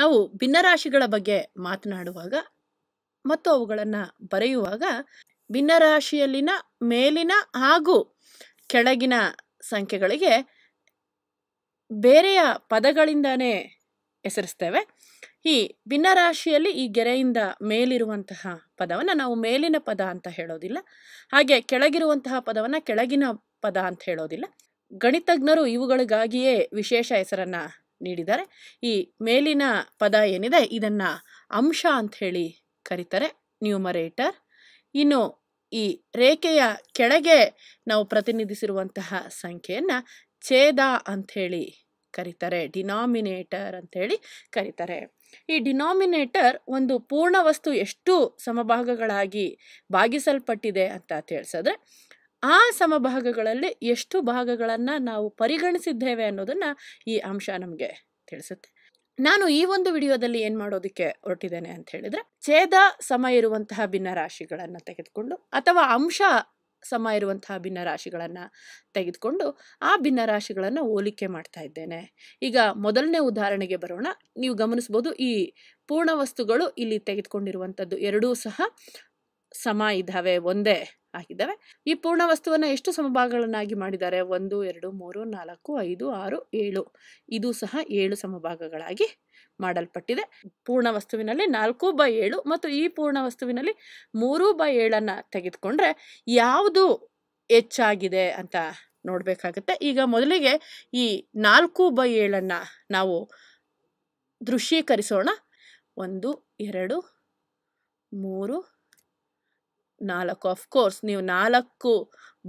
ನಾವು ಭಿನ್ನರಾಶಿಗಳ ಬಗ್ಗೆ ಮಾತನಾಡುವಾಗ ಮತ್ತು ಅವುಗಳನ್ನು ಬರೆಯುವಾಗ ಭಿನ್ನರಾಶಿಯಲ್ಲಿನ ಮೇಲಿನ ಹಾಗೂ ಕೆಳಗಿನ ಸಂಖ್ಯೆಗಳಿಗೆ ಬೇರೆಯ ಪದಗಳಿಂದನೇ ಹೆಸರಿಸ್ತೇವೆ ಈ ಭಿನ್ನರಾಶಿಯಲ್ಲಿ ಈ ಗೆರೆಯಿಂದ ಮೇಲಿರುವಂತಹ ಪದವನ್ನು ನಾವು ಮೇಲಿನ ಪದ ಅಂತ ಹೇಳೋದಿಲ್ಲ ಹಾಗೆ ಕೆಳಗಿರುವಂತಹ ಪದವನ್ನು ಕೆಳಗಿನ ಪದ ಅಂತ ಹೇಳೋದಿಲ್ಲ ಗಣಿತಜ್ಞರು ಇವುಗಳಿಗಾಗಿಯೇ ವಿಶೇಷ ಹೆಸರನ್ನು ನೀಡಿದ್ದಾರೆ ಈ ಮೇಲಿನ ಪದ ಏನಿದೆ ಇದನ್ನು ಅಂಶ ಅಂತ ಹೇಳಿ ಕರೀತಾರೆ ನ್ಯೂಮರೇಟರ್ ಇನ್ನು ಈ ರೇಖೆಯ ಕೆಳಗೆ ನಾವು ಪ್ರತಿನಿಧಿಸಿರುವಂತಹ ಸಂಖ್ಯೆಯನ್ನು ಛೇದ ಅಂಥೇಳಿ ಕರೀತಾರೆ ಡಿನಾಮಿನೇಟರ್ ಅಂಥೇಳಿ ಕರೀತಾರೆ ಈ ಡಿನಾಮಿನೇಟರ್ ಒಂದು ಪೂರ್ಣ ವಸ್ತು ಎಷ್ಟು ಸಮಭಾಗಗಳಾಗಿ ಭಾಗಿಸಲ್ಪಟ್ಟಿದೆ ಅಂತ ತಿಳಿಸಿದ್ರೆ ಆ ಸಮಭಾಗಗಳಲ್ಲಿ ಎಷ್ಟು ಭಾಗಗಳನ್ನು ನಾವು ಪರಿಗಣಿಸಿದ್ದೇವೆ ಅನ್ನೋದನ್ನು ಈ ಅಂಶ ನಮಗೆ ತಿಳಿಸುತ್ತೆ ನಾನು ಈ ಒಂದು ವಿಡಿಯೋದಲ್ಲಿ ಏನು ಮಾಡೋದಕ್ಕೆ ಹೊರಟಿದ್ದೇನೆ ಅಂತ ಹೇಳಿದರೆ ಛೇದ ಸಮ ಇರುವಂತಹ ಭಿನ್ನರಾಶಿಗಳನ್ನು ತೆಗೆದುಕೊಂಡು ಅಥವಾ ಅಂಶ ಸಮ ಇರುವಂತಹ ಭಿನ್ನರಾಶಿಗಳನ್ನು ತೆಗೆದುಕೊಂಡು ಆ ಭಿನ್ನರಾಶಿಗಳನ್ನು ಹೋಲಿಕೆ ಮಾಡ್ತಾ ಇದ್ದೇನೆ ಈಗ ಮೊದಲನೇ ಉದಾಹರಣೆಗೆ ಬರೋಣ ನೀವು ಗಮನಿಸ್ಬೋದು ಈ ಪೂರ್ಣ ವಸ್ತುಗಳು ಇಲ್ಲಿ ತೆಗೆದುಕೊಂಡಿರುವಂಥದ್ದು ಎರಡೂ ಸಹ ಸಮ ಇದ್ದಾವೆ ಒಂದೇ ಆಗಿದ್ದಾವೆ ಈ ಪೂರ್ಣ ವಸ್ತುವನ್ನು ಎಷ್ಟು ಸಮಭಾಗಗಳನ್ನಾಗಿ ಮಾಡಿದ್ದಾರೆ ಒಂದು ಎರಡು ಮೂರು ನಾಲ್ಕು ಐದು ಆರು ಏಳು ಇದು ಸಹ ಏಳು ಸಮಭಾಗಗಳಾಗಿ ಮಾಡಲ್ಪಟ್ಟಿದೆ ಪೂರ್ಣ ವಸ್ತುವಿನಲ್ಲಿ ನಾಲ್ಕು ಬೈ ಏಳು ಮತ್ತು ಈ ಪೂರ್ಣ ವಸ್ತುವಿನಲ್ಲಿ ಮೂರು ಬೈ ಏಳನ್ನು ತೆಗೆದುಕೊಂಡ್ರೆ ಯಾವುದು ಹೆಚ್ಚಾಗಿದೆ ಅಂತ ನೋಡಬೇಕಾಗತ್ತೆ ಈಗ ಮೊದಲಿಗೆ ಈ ನಾಲ್ಕು ಬೈ ಏಳನ್ನು ನಾವು ದೃಶ್ಯೀಕರಿಸೋಣ ಒಂದು ಎರಡು ಮೂರು ನಾಲ್ಕು ಕೋರ್ಸ್ ನೀವು ನಾಲ್ಕು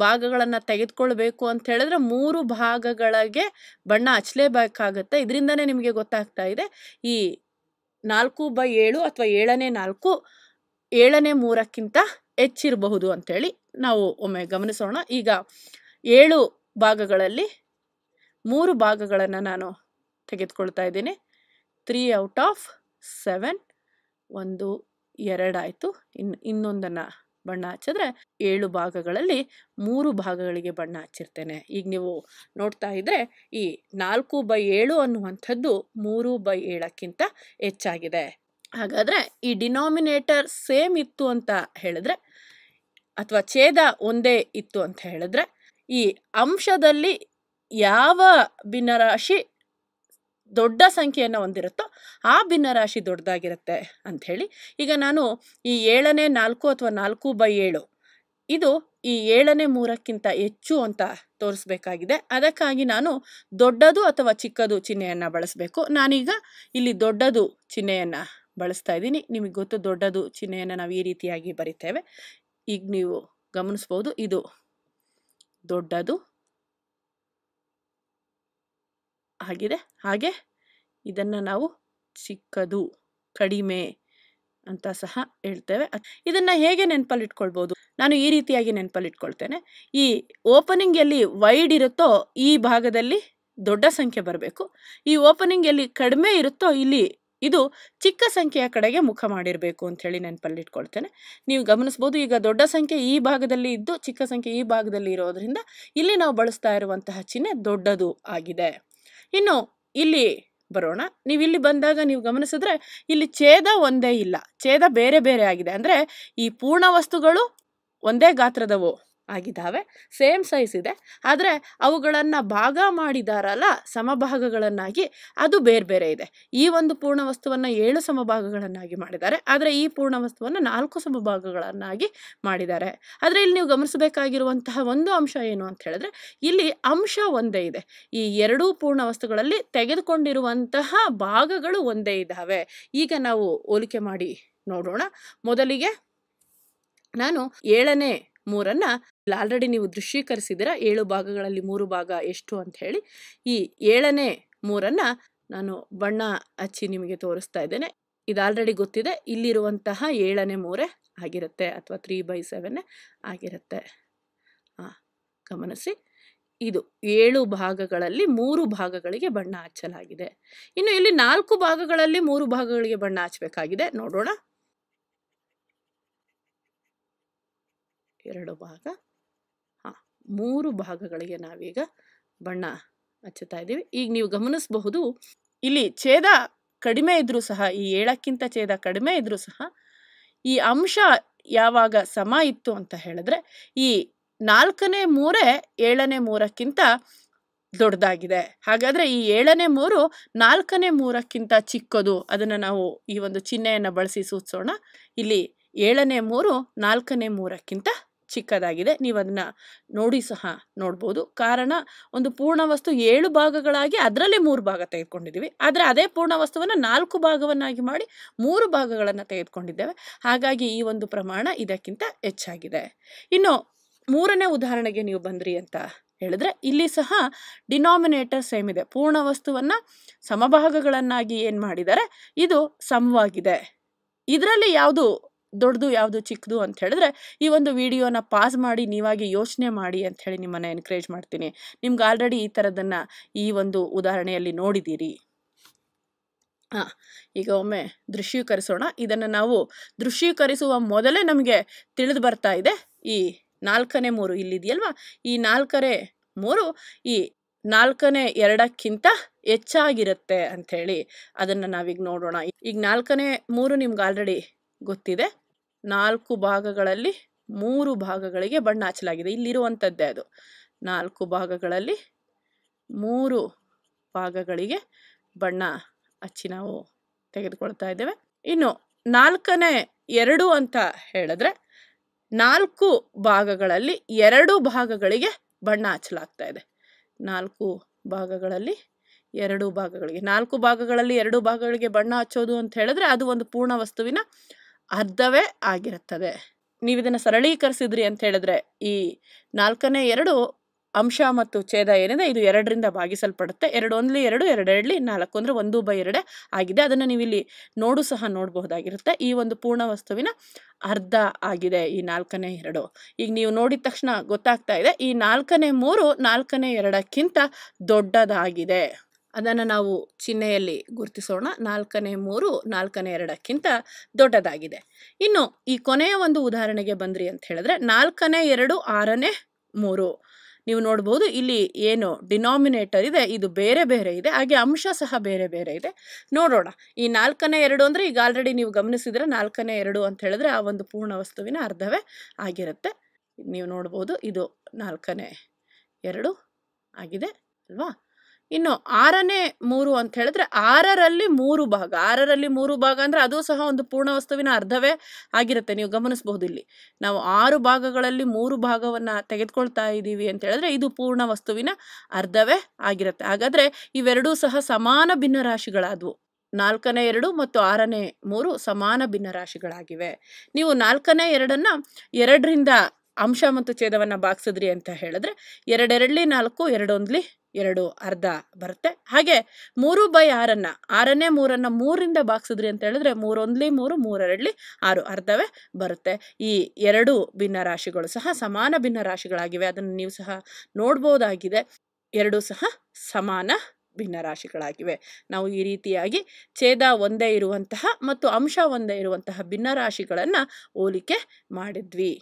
ಭಾಗಗಳನ್ನು ತೆಗೆದುಕೊಳ್ಬೇಕು ಅಂತ ಹೇಳಿದ್ರೆ ಮೂರು ಭಾಗಗಳಿಗೆ ಬಣ್ಣ ಹಚ್ಚಲೇಬೇಕಾಗತ್ತೆ ಇದರಿಂದನೇ ನಿಮಗೆ ಗೊತ್ತಾಗ್ತಾ ಇದೆ ಈ ನಾಲ್ಕು ಬೈ ಏಳು ಅಥವಾ ಏಳನೇ ನಾಲ್ಕು ಏಳನೇ ಮೂರಕ್ಕಿಂತ ಹೆಚ್ಚಿರಬಹುದು ಅಂಥೇಳಿ ನಾವು ಒಮ್ಮೆ ಗಮನಿಸೋಣ ಈಗ ಏಳು ಭಾಗಗಳಲ್ಲಿ ಮೂರು ಭಾಗಗಳನ್ನು ನಾನು ತೆಗೆದುಕೊಳ್ತಾ ಇದ್ದೀನಿ ತ್ರೀ ಔಟ್ ಆಫ್ ಸೆವೆನ್ ಒಂದು ಎರಡಾಯಿತು ಇನ್ನು ಇನ್ನೊಂದನ್ನು ಬಣ್ಣ ಹಚ್ಚಿದ್ರೆ ಏಳು ಭಾಗಗಳಲ್ಲಿ ಮೂರು ಭಾಗಗಳಿಗೆ ಬಣ್ಣ ಹಚ್ಚಿರ್ತೇನೆ ಈಗ ನೀವು ನೋಡ್ತಾ ಇದ್ರೆ ಈ ನಾಲ್ಕು ಬೈ ಏಳು ಅನ್ನುವಂಥದ್ದು ಮೂರು ಬೈ ಏಳಕ್ಕಿಂತ ಹೆಚ್ಚಾಗಿದೆ ಹಾಗಾದರೆ ಈ ಡಿನಾಮಿನೇಟರ್ ಸೇಮ್ ಇತ್ತು ಅಂತ ಹೇಳಿದ್ರೆ ಅಥವಾ ಛೇದ ಒಂದೇ ಇತ್ತು ಅಂತ ಹೇಳಿದ್ರೆ ಈ ಅಂಶದಲ್ಲಿ ಯಾವ ಭಿನ್ನರಾಶಿ ದೊಡ್ಡ ಸಂಖ್ಯೆಯನ್ನು ಹೊಂದಿರುತ್ತೋ ಆ ಭಿನ್ನರಾಶಿ ದೊಡ್ಡದಾಗಿರುತ್ತೆ ಅಂಥೇಳಿ ಈಗ ನಾನು ಈ ಏಳನೇ ನಾಲ್ಕು ಅಥವಾ ನಾಲ್ಕು ಬೈ ಏಳು ಇದು ಈ ಏಳನೇ ಮೂರಕ್ಕಿಂತ ಹೆಚ್ಚು ಅಂತ ತೋರಿಸ್ಬೇಕಾಗಿದೆ ಅದಕ್ಕಾಗಿ ನಾನು ದೊಡ್ಡದು ಅಥವಾ ಚಿಕ್ಕದು ಚಿಹ್ನೆಯನ್ನು ಬಳಸಬೇಕು ನಾನೀಗ ಇಲ್ಲಿ ದೊಡ್ಡದು ಚಿಹ್ನೆಯನ್ನು ಬಳಸ್ತಾ ಇದ್ದೀನಿ ನಿಮಗೆ ಗೊತ್ತು ದೊಡ್ಡದು ಚಿಹ್ನೆಯನ್ನು ನಾವು ಈ ರೀತಿಯಾಗಿ ಬರಿತೇವೆ ಈಗ ನೀವು ಗಮನಿಸ್ಬೋದು ಇದು ದೊಡ್ಡದು ಆಗಿದೆ ಹಾಗೆ ಇದನ್ನು ನಾವು ಚಿಕ್ಕದು ಕಡಿಮೆ ಅಂತ ಸಹ ಹೇಳ್ತೇವೆ ಇದನ್ನು ಹೇಗೆ ನೆನಪಲ್ಲಿಟ್ಕೊಳ್ಬೋದು ನಾನು ಈ ರೀತಿಯಾಗಿ ನೆನಪಲ್ಲಿಟ್ಕೊಳ್ತೇನೆ ಈ ಓಪನಿಂಗ್ ವೈಡ್ ಇರುತ್ತೋ ಈ ಭಾಗದಲ್ಲಿ ದೊಡ್ಡ ಸಂಖ್ಯೆ ಬರಬೇಕು ಈ ಓಪನಿಂಗ್ ಎಲ್ಲಿ ಕಡಿಮೆ ಇರುತ್ತೋ ಇಲ್ಲಿ ಇದು ಚಿಕ್ಕ ಸಂಖ್ಯೆಯ ಕಡೆಗೆ ಮುಖ ಮಾಡಿರಬೇಕು ಅಂಥೇಳಿ ನೆನಪಲ್ಲಿಟ್ಕೊಳ್ತೇನೆ ನೀವು ಗಮನಿಸ್ಬೋದು ಈಗ ದೊಡ್ಡ ಸಂಖ್ಯೆ ಈ ಭಾಗದಲ್ಲಿ ಇದ್ದು ಚಿಕ್ಕ ಸಂಖ್ಯೆ ಈ ಭಾಗದಲ್ಲಿ ಇರೋದರಿಂದ ಇಲ್ಲಿ ನಾವು ಬಳಸ್ತಾ ಇರುವಂತಹ ಚಿಹ್ನೆ ದೊಡ್ಡದು ಆಗಿದೆ ಇನ್ನು ಇಲ್ಲಿ ಬರೋಣ ನೀವು ಇಲ್ಲಿ ಬಂದಾಗ ನೀವು ಗಮನಿಸಿದ್ರೆ ಇಲ್ಲಿ ಛೇದ ಒಂದೇ ಇಲ್ಲ ಛೇದ ಬೇರೆ ಬೇರೆ ಆಗಿದೆ ಅಂದರೆ ಈ ಪೂರ್ಣ ವಸ್ತುಗಳು ಒಂದೇ ಗಾತ್ರದವು ಆಗಿದ್ದಾವೆ ಸೇಮ್ ಸೈಜ್ ಇದೆ ಆದರೆ ಅವುಗಳನ್ನು ಭಾಗ ಮಾಡಿದಾರಲ್ಲ ಸಮಭಾಗಗಳನ್ನಾಗಿ ಅದು ಬೇರೆ ಬೇರೆ ಇದೆ ಈ ಒಂದು ಪೂರ್ಣ ವಸ್ತುವನ್ನು ಏಳು ಸಮಭಾಗಗಳನ್ನಾಗಿ ಮಾಡಿದ್ದಾರೆ ಆದರೆ ಈ ಪೂರ್ಣ ವಸ್ತುವನ್ನು ನಾಲ್ಕು ಸಮಭಾಗಗಳನ್ನಾಗಿ ಮಾಡಿದ್ದಾರೆ ಆದರೆ ಇಲ್ಲಿ ನೀವು ಗಮನಿಸಬೇಕಾಗಿರುವಂತಹ ಒಂದು ಅಂಶ ಏನು ಅಂತ ಹೇಳಿದ್ರೆ ಇಲ್ಲಿ ಅಂಶ ಒಂದೇ ಇದೆ ಈ ಎರಡೂ ಪೂರ್ಣ ವಸ್ತುಗಳಲ್ಲಿ ತೆಗೆದುಕೊಂಡಿರುವಂತಹ ಭಾಗಗಳು ಒಂದೇ ಇದ್ದಾವೆ ಈಗ ನಾವು ಹೋಲಿಕೆ ಮಾಡಿ ನೋಡೋಣ ಮೊದಲಿಗೆ ನಾನು ಏಳನೇ ಮೂರನ್ನು ಆಲ್ರೆಡಿ ನೀವು ದೃಶ್ಯೀಕರಿಸಿದಿರ ಏಳು ಭಾಗಗಳಲ್ಲಿ ಮೂರು ಭಾಗ ಎಷ್ಟು ಅಂತ ಹೇಳಿ ಈ ಏಳನೇ ಮೂರನ್ನು ನಾನು ಬಣ್ಣ ಹಚ್ಚಿ ನಿಮಗೆ ತೋರಿಸ್ತಾ ಇದ್ದೇನೆ ಇದು ಆಲ್ರೆಡಿ ಗೊತ್ತಿದೆ ಇಲ್ಲಿರುವಂತಹ ಏಳನೇ ಮೂರೇ ಆಗಿರುತ್ತೆ ಅಥವಾ ತ್ರೀ ಬೈ ಸೆವೆನ್ ಆಗಿರುತ್ತೆ ಹಾಂ ಗಮನಿಸಿ ಇದು ಏಳು ಭಾಗಗಳಲ್ಲಿ ಮೂರು ಭಾಗಗಳಿಗೆ ಬಣ್ಣ ಹಚ್ಚಲಾಗಿದೆ ಇನ್ನು ಇಲ್ಲಿ ನಾಲ್ಕು ಭಾಗಗಳಲ್ಲಿ ಮೂರು ಭಾಗಗಳಿಗೆ ಬಣ್ಣ ಹಚ್ಚಬೇಕಾಗಿದೆ ನೋಡೋಣ ಎರಡು ಭಾಗ ಹಾಂ ಮೂರು ಭಾಗಗಳಿಗೆ ನಾವೀಗ ಬಣ್ಣ ಹಚ್ಚುತ್ತಾ ಇದ್ದೀವಿ ಈಗ ನೀವು ಗಮನಿಸಬಹುದು ಇಲ್ಲಿ ಛೇದ ಕಡಿಮೆ ಇದ್ರೂ ಸಹ ಈ ಏಳಕ್ಕಿಂತ ಛೇದ ಕಡಿಮೆ ಇದ್ರೂ ಸಹ ಈ ಅಂಶ ಯಾವಾಗ ಸಮ ಇತ್ತು ಅಂತ ಹೇಳಿದ್ರೆ ಈ ನಾಲ್ಕನೇ ಮೂರೇ ಏಳನೇ ಮೂರಕ್ಕಿಂತ ದೊಡ್ಡದಾಗಿದೆ ಹಾಗಾದರೆ ಈ ಏಳನೇ ಮೂರು ನಾಲ್ಕನೇ ಮೂರಕ್ಕಿಂತ ಚಿಕ್ಕದು ಅದನ್ನು ನಾವು ಈ ಒಂದು ಚಿಹ್ನೆಯನ್ನು ಬಳಸಿ ಸೂಚಿಸೋಣ ಇಲ್ಲಿ ಏಳನೇ ಮೂರು ನಾಲ್ಕನೇ ಮೂರಕ್ಕಿಂತ ಚಿಕ್ಕದಾಗಿದೆ ನೀವು ಅದನ್ನ ನೋಡಿ ಸಹ ನೋಡ್ಬೋದು ಕಾರಣ ಒಂದು ಪೂರ್ಣ ವಸ್ತು ಏಳು ಭಾಗಗಳಾಗಿ ಅದರಲ್ಲಿ ಮೂರು ಭಾಗ ತೆಗೆದುಕೊಂಡಿದ್ದೀವಿ ಆದರೆ ಅದೇ ಪೂರ್ಣ ವಸ್ತುವನ್ನು ನಾಲ್ಕು ಭಾಗವನ್ನಾಗಿ ಮಾಡಿ ಮೂರು ಭಾಗಗಳನ್ನು ತೆಗೆದುಕೊಂಡಿದ್ದೇವೆ ಹಾಗಾಗಿ ಈ ಒಂದು ಪ್ರಮಾಣ ಇದಕ್ಕಿಂತ ಹೆಚ್ಚಾಗಿದೆ ಇನ್ನು ಮೂರನೇ ಉದಾಹರಣೆಗೆ ನೀವು ಬಂದ್ರಿ ಅಂತ ಹೇಳಿದ್ರೆ ಇಲ್ಲಿ ಸಹ ಡಿನಾಮಿನೇಟರ್ ಸೇಮ್ ಇದೆ ಪೂರ್ಣ ವಸ್ತುವನ್ನು ಸಮಭಾಗಗಳನ್ನಾಗಿ ಏನು ಮಾಡಿದರೆ ಇದು ಸಮವಾಗಿದೆ ಇದರಲ್ಲಿ ಯಾವುದು ದೊಡ್ಡದು ಯಾವುದು ಚಿಕ್ಕದು ಅಂತ ಹೇಳಿದ್ರೆ ಈ ಒಂದು ವಿಡಿಯೋನ ಪಾಸ್ ಮಾಡಿ ನೀವಾಗಿ ಯೋಚನೆ ಮಾಡಿ ಅಂತ ಹೇಳಿ ನಿಮ್ಮನ್ನು ಎನ್ಕರೇಜ್ ಮಾಡ್ತೀನಿ ನಿಮ್ಗೆ ಆಲ್ರೆಡಿ ಈ ಥರದನ್ನು ಈ ಒಂದು ಉದಾಹರಣೆಯಲ್ಲಿ ನೋಡಿದ್ದೀರಿ ಹಾಂ ಈಗ ಒಮ್ಮೆ ದೃಶ್ಯೀಕರಿಸೋಣ ಇದನ್ನು ನಾವು ದೃಶ್ಯೀಕರಿಸುವ ಮೊದಲೇ ನಮಗೆ ತಿಳಿದು ಬರ್ತಾ ಇದೆ ಈ ನಾಲ್ಕನೇ ಮೂರು ಇಲ್ಲಿದೆಯಲ್ವಾ ಈ ನಾಲ್ಕನೇ ಮೂರು ಈ ನಾಲ್ಕನೇ ಎರಡಕ್ಕಿಂತ ಹೆಚ್ಚಾಗಿರುತ್ತೆ ಅಂಥೇಳಿ ಅದನ್ನು ನಾವೀಗ ನೋಡೋಣ ಈಗ ನಾಲ್ಕನೇ ಮೂರು ನಿಮ್ಗೆ ಆಲ್ರೆಡಿ ಗೊತ್ತಿದೆ ನಾಲ್ಕು ಭಾಗಗಳಲ್ಲಿ ಮೂರು ಭಾಗಗಳಿಗೆ ಬಣ್ಣ ಹಚ್ಚಲಾಗಿದೆ ಇಲ್ಲಿರುವಂಥದ್ದೇ ಅದು ನಾಲ್ಕು ಭಾಗಗಳಲ್ಲಿ ಮೂರು ಭಾಗಗಳಿಗೆ ಬಣ್ಣ ಹಚ್ಚಿ ನಾವು ತೆಗೆದುಕೊಳ್ತಾ ಇದ್ದೇವೆ ಇನ್ನು ನಾಲ್ಕನೇ ಎರಡು ಅಂತ ಹೇಳಿದ್ರೆ ನಾಲ್ಕು ಭಾಗಗಳಲ್ಲಿ ಎರಡು ಭಾಗಗಳಿಗೆ ಬಣ್ಣ ಹಚ್ಚಲಾಗ್ತಾ ಇದೆ ನಾಲ್ಕು ಭಾಗಗಳಲ್ಲಿ ಎರಡು ಭಾಗಗಳಿಗೆ ನಾಲ್ಕು ಭಾಗಗಳಲ್ಲಿ ಎರಡು ಭಾಗಗಳಿಗೆ ಬಣ್ಣ ಹಚ್ಚೋದು ಅಂತ ಹೇಳಿದ್ರೆ ಅದು ಒಂದು ಪೂರ್ಣ ವಸ್ತುವಿನ ಅರ್ಧವೇ ಆಗಿರುತ್ತದೆ ನೀವು ಇದನ್ನು ಸರಳೀಕರಿಸಿದ್ರಿ ಅಂತ ಹೇಳಿದ್ರೆ ಈ ನಾಲ್ಕನೇ ಎರಡು ಅಂಶ ಮತ್ತು ಛೇದ ಏನಿದೆ ಇದು ಎರಡರಿಂದ ಭಾಗಿಸಲ್ಪಡುತ್ತೆ ಎರಡು ಒಂದ್ಲಿ ಎರಡು ಎರಡು ಎರಡ್ಲಿ ನಾಲ್ಕು ಅಂದರೆ ಒಂದು ಬೈ ಎರಡೇ ಆಗಿದೆ ಅದನ್ನು ನೀವು ಇಲ್ಲಿ ನೋಡು ಸಹ ನೋಡಬಹುದಾಗಿರುತ್ತೆ ಈ ಒಂದು ಪೂರ್ಣ ವಸ್ತುವಿನ ಅರ್ಧ ಆಗಿದೆ ಈ ನಾಲ್ಕನೇ ಎರಡು ಈಗ ನೀವು ನೋಡಿದ ತಕ್ಷಣ ಗೊತ್ತಾಗ್ತಾ ಇದೆ ಈ ನಾಲ್ಕನೇ ಮೂರು ನಾಲ್ಕನೇ ಎರಡಕ್ಕಿಂತ ದೊಡ್ಡದಾಗಿದೆ ಅದನ್ನು ನಾವು ಚಿಹ್ನೆಯಲ್ಲಿ ಗುರುತಿಸೋಣ ನಾಲ್ಕನೇ ಮೂರು ನಾಲ್ಕನೇ ಎರಡಕ್ಕಿಂತ ದೊಡ್ಡದಾಗಿದೆ ಇನ್ನು ಈ ಕೊನೆಯ ಒಂದು ಉದಾಹರಣೆಗೆ ಬಂದ್ರಿ ಅಂತ ಹೇಳಿದ್ರೆ ನಾಲ್ಕನೇ ಎರಡು ಆರನೇ ಮೂರು ನೀವು ನೋಡ್ಬೋದು ಇಲ್ಲಿ ಏನು ಡಿನಾಮಿನೇಟರ್ ಇದೆ ಇದು ಬೇರೆ ಬೇರೆ ಇದೆ ಹಾಗೆ ಅಂಶ ಸಹ ಬೇರೆ ಬೇರೆ ಇದೆ ನೋಡೋಣ ಈ ನಾಲ್ಕನೇ ಎರಡು ಅಂದರೆ ಈಗ ಆಲ್ರೆಡಿ ನೀವು ಗಮನಿಸಿದರೆ ನಾಲ್ಕನೇ ಎರಡು ಅಂತ ಹೇಳಿದ್ರೆ ಆ ಒಂದು ಪೂರ್ಣ ವಸ್ತುವಿನ ಅರ್ಧವೇ ಆಗಿರುತ್ತೆ ನೀವು ನೋಡ್ಬೋದು ಇದು ನಾಲ್ಕನೇ ಎರಡು ಆಗಿದೆ ಅಲ್ವಾ ಇನ್ನು ಆರನೇ ಮೂರು ಅಂತ ಹೇಳಿದ್ರೆ ಆರರಲ್ಲಿ ಮೂರು ಭಾಗ ಆರರಲ್ಲಿ ಮೂರು ಭಾಗ ಅಂದರೆ ಅದು ಸಹ ಒಂದು ಪೂರ್ಣ ವಸ್ತುವಿನ ಅರ್ಧವೇ ಆಗಿರುತ್ತೆ ನೀವು ಗಮನಿಸಬಹುದು ಇಲ್ಲಿ ನಾವು ಆರು ಭಾಗಗಳಲ್ಲಿ ಮೂರು ಭಾಗವನ್ನು ತೆಗೆದುಕೊಳ್ತಾ ಇದ್ದೀವಿ ಅಂತ ಹೇಳಿದ್ರೆ ಇದು ಪೂರ್ಣ ವಸ್ತುವಿನ ಅರ್ಧವೇ ಆಗಿರುತ್ತೆ ಹಾಗಾದರೆ ಇವೆರಡೂ ಸಹ ಸಮಾನ ಭಿನ್ನರಾಶಿಗಳಾದವು ನಾಲ್ಕನೇ ಎರಡು ಮತ್ತು ಆರನೇ ಮೂರು ಸಮಾನ ಭಿನ್ನರಾಶಿಗಳಾಗಿವೆ ನೀವು ನಾಲ್ಕನೇ ಎರಡನ್ನು ಎರಡರಿಂದ ಅಂಶ ಮತ್ತು ಛೇದವನ್ನು ಬಾಗ್ಸಿದ್ರಿ ಅಂತ ಹೇಳಿದ್ರೆ ಎರಡೆರಡ್ಲಿ ನಾಲ್ಕು ಎರಡೊಂದ್ಲಿ ಎರಡು ಅರ್ಧ ಬರುತ್ತೆ ಹಾಗೆ ಮೂರು ಬೈ ಆರನ್ನು ಆರನೇ ಮೂರನ್ನು ಮೂರಿಂದ ಬಾಗ್ಸಿದ್ರಿ ಅಂತ ಹೇಳಿದ್ರೆ ಮೂರೊಂದ್ಲಿ ಮೂರು ಮೂರರಲ್ಲಿ ಆರು ಅರ್ಧವೇ ಬರುತ್ತೆ ಈ ಎರಡು ರಾಶಿಗಳು ಸಹ ಸಮಾನ ಭಿನ್ನ ರಾಶಿಗಳಾಗಿವೆ ಅದನ್ನು ನೀವು ಸಹ ನೋಡ್ಬೋದಾಗಿದೆ ಎರಡು ಸಹ ಸಮಾನ ಭಿನ್ನ ರಾಶಿಗಳಾಗಿವೆ ನಾವು ಈ ರೀತಿಯಾಗಿ ಛೇದ ಒಂದೇ ಇರುವಂತಹ ಮತ್ತು ಅಂಶ ಒಂದೇ ಇರುವಂತಹ ರಾಶಿಗಳನ್ನು ಹೋಲಿಕೆ ಮಾಡಿದ್ವಿ